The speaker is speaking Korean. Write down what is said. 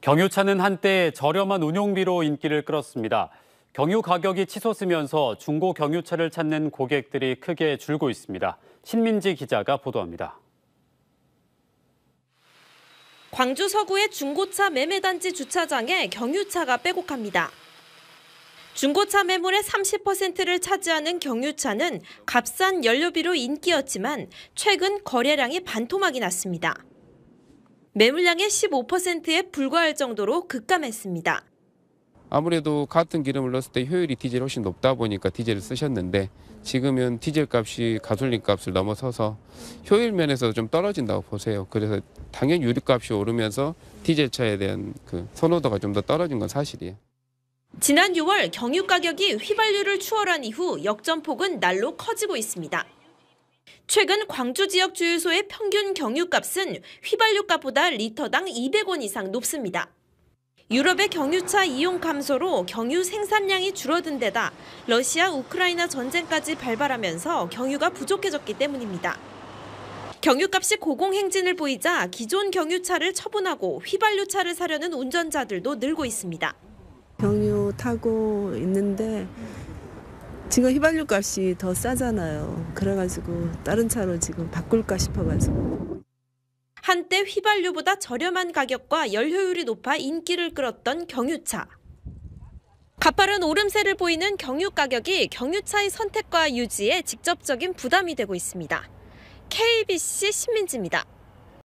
경유차는 한때 저렴한 운용비로 인기를 끌었습니다. 경유 가격이 치솟으면서 중고 경유차를 찾는 고객들이 크게 줄고 있습니다. 신민지 기자가 보도합니다. 광주 서구의 중고차 매매단지 주차장에 경유차가 빼곡합니다. 중고차 매물의 30%를 차지하는 경유차는 값싼 연료비로 인기였지만 최근 거래량이 반토막이 났습니다. 매물량의 15%에 불과할 정도로 급감했습니다. 아무래도 같은 기름을 넣었을 때 효율이 디젤 훨씬 높다 보니까 디젤을 쓰셨는데 지금은 디젤 값이 가솔린 값을 넘어서서 효율 면에서 좀 떨어진다고 보세요. 그래서 당연히 유류 값이 오르면서 디젤 차에 대한 그 선호도가 좀 더 떨어진 건 사실이에요. 지난 6월 경유 가격이 휘발유를 추월한 이후 역전폭은 날로 커지고 있습니다. 최근 광주 지역 주유소의 평균 경유값은 휘발유값보다 리터당 200원 이상 높습니다. 유럽의 경유차 이용 감소로 경유 생산량이 줄어든 데다 러시아 우크라이나 전쟁까지 발발하면서 경유가 부족해졌기 때문입니다. 경유값이 고공행진을 보이자 기존 경유차를 처분하고 휘발유차를 사려는 운전자들도 늘고 있습니다. 경유 타고 있는데 지금 휘발유 값이 더 싸잖아요. 그래가지고 다른 차로 지금 바꿀까 싶어가지고. 한때 휘발유보다 저렴한 가격과 연료율이 높아 인기를 끌었던 경유차. 가파른 오름세를 보이는 경유 가격이 경유차의 선택과 유지에 직접적인 부담이 되고 있습니다. KBC 신민지입니다.